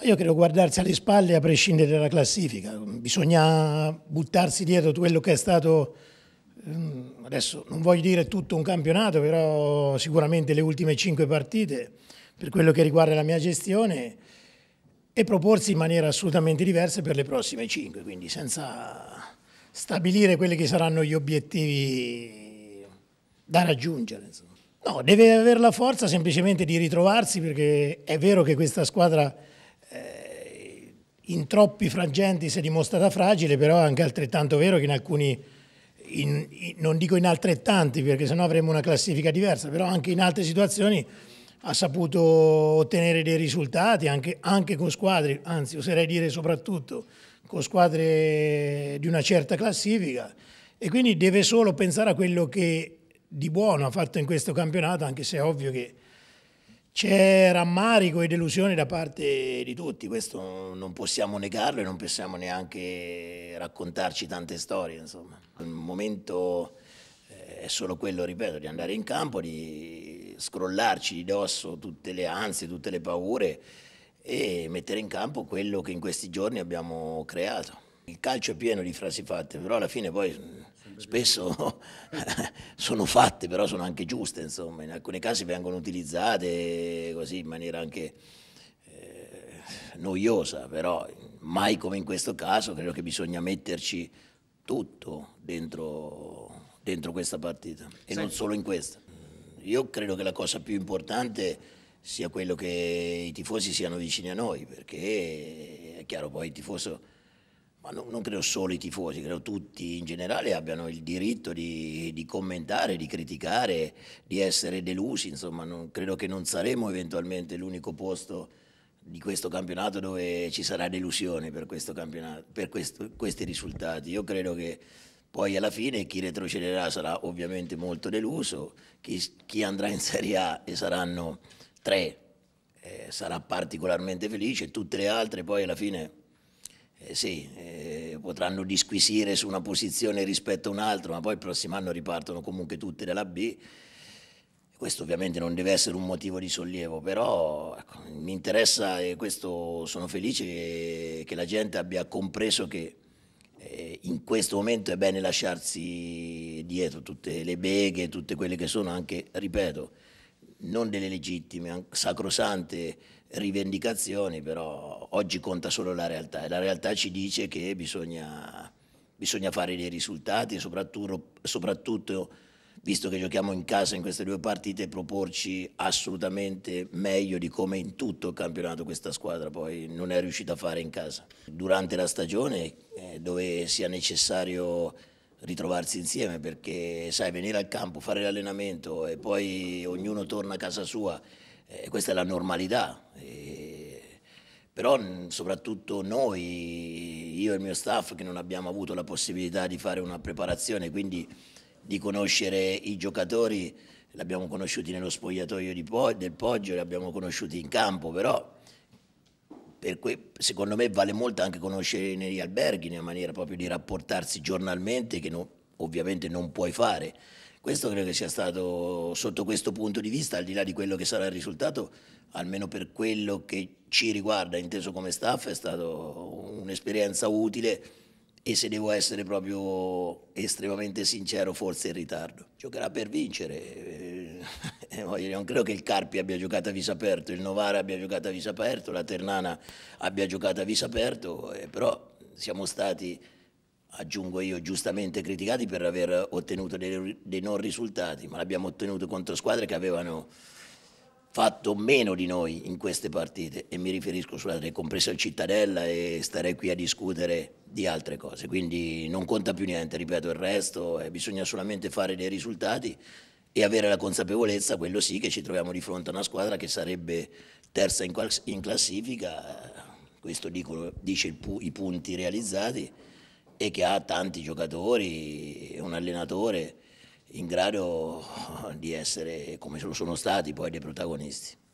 Ma io credo guardarsi alle spalle a prescindere dalla classifica, bisogna buttarsi dietro quello che è stato, ehm, adesso non voglio dire tutto un campionato, però sicuramente le ultime cinque partite per quello che riguarda la mia gestione e proporsi in maniera assolutamente diversa per le prossime cinque, quindi senza stabilire quelli che saranno gli obiettivi da raggiungere. Insomma. No, deve avere la forza semplicemente di ritrovarsi perché è vero che questa squadra in troppi frangenti si è dimostrata fragile, però è anche altrettanto vero che in alcuni, in, in, non dico in altrettanti perché sennò avremmo una classifica diversa, però anche in altre situazioni ha saputo ottenere dei risultati anche, anche con squadre, anzi oserei dire soprattutto con squadre di una certa classifica e quindi deve solo pensare a quello che di buono ha fatto in questo campionato, anche se è ovvio che c'è rammarico e delusione da parte di tutti, questo non possiamo negarlo e non possiamo neanche raccontarci tante storie. Insomma. Il momento eh, è solo quello, ripeto, di andare in campo, di scrollarci di dosso tutte le ansie, tutte le paure e mettere in campo quello che in questi giorni abbiamo creato. Il calcio è pieno di frasi fatte, però alla fine poi spesso sono fatte, però sono anche giuste, insomma, in alcuni casi vengono utilizzate così in maniera anche eh, noiosa, però mai come in questo caso credo che bisogna metterci tutto dentro, dentro questa partita e Senti. non solo in questa. Io credo che la cosa più importante sia quello che i tifosi siano vicini a noi, perché è chiaro poi il tifoso ma no, non credo solo i tifosi, credo tutti in generale abbiano il diritto di, di commentare, di criticare, di essere delusi, insomma non, credo che non saremo eventualmente l'unico posto di questo campionato dove ci sarà delusione per, per questo, questi risultati. Io credo che poi alla fine chi retrocederà sarà ovviamente molto deluso, chi, chi andrà in Serie A e saranno tre eh, sarà particolarmente felice, tutte le altre poi alla fine eh sì, eh, potranno disquisire su una posizione rispetto a un'altra, ma poi il prossimo anno ripartono comunque tutte dalla B. Questo ovviamente non deve essere un motivo di sollievo, però ecco, mi interessa e questo sono felice che, che la gente abbia compreso che eh, in questo momento è bene lasciarsi dietro tutte le beghe, tutte quelle che sono anche, ripeto, non delle legittime, sacrosante rivendicazioni, però oggi conta solo la realtà e la realtà ci dice che bisogna, bisogna fare dei risultati, soprattutto, soprattutto visto che giochiamo in casa in queste due partite, proporci assolutamente meglio di come in tutto il campionato questa squadra poi non è riuscita a fare in casa. Durante la stagione eh, dove sia necessario ritrovarsi insieme perché sai venire al campo, fare l'allenamento e poi ognuno torna a casa sua, eh, questa è la normalità. E... Però soprattutto noi, io e il mio staff che non abbiamo avuto la possibilità di fare una preparazione, quindi di conoscere i giocatori, li abbiamo conosciuti nello spogliatoio po del Poggio, li abbiamo conosciuti in campo, però per cui secondo me vale molto anche conoscere negli alberghi, nella maniera proprio di rapportarsi giornalmente, che no, ovviamente non puoi fare. Questo credo che sia stato, sotto questo punto di vista, al di là di quello che sarà il risultato, almeno per quello che ci riguarda, inteso come staff, è stata un'esperienza utile e se devo essere proprio estremamente sincero, forse in ritardo. Giocherà per vincere. Eh, eh, voglio, non credo che il Carpi abbia giocato a viso aperto, il Novara abbia giocato a viso aperto, la Ternana abbia giocato a viso aperto, eh, però siamo stati, aggiungo io, giustamente criticati per aver ottenuto dei, dei non risultati, ma l'abbiamo ottenuto contro squadre che avevano fatto meno di noi in queste partite e mi riferisco sulla compresa il Cittadella e starei qui a discutere di altre cose, quindi non conta più niente, ripeto il resto, eh, bisogna solamente fare dei risultati e avere la consapevolezza, quello sì, che ci troviamo di fronte a una squadra che sarebbe terza in, in classifica, questo dico, dice pu i punti realizzati, e che ha tanti giocatori e un allenatore in grado di essere, come lo sono stati poi, dei protagonisti.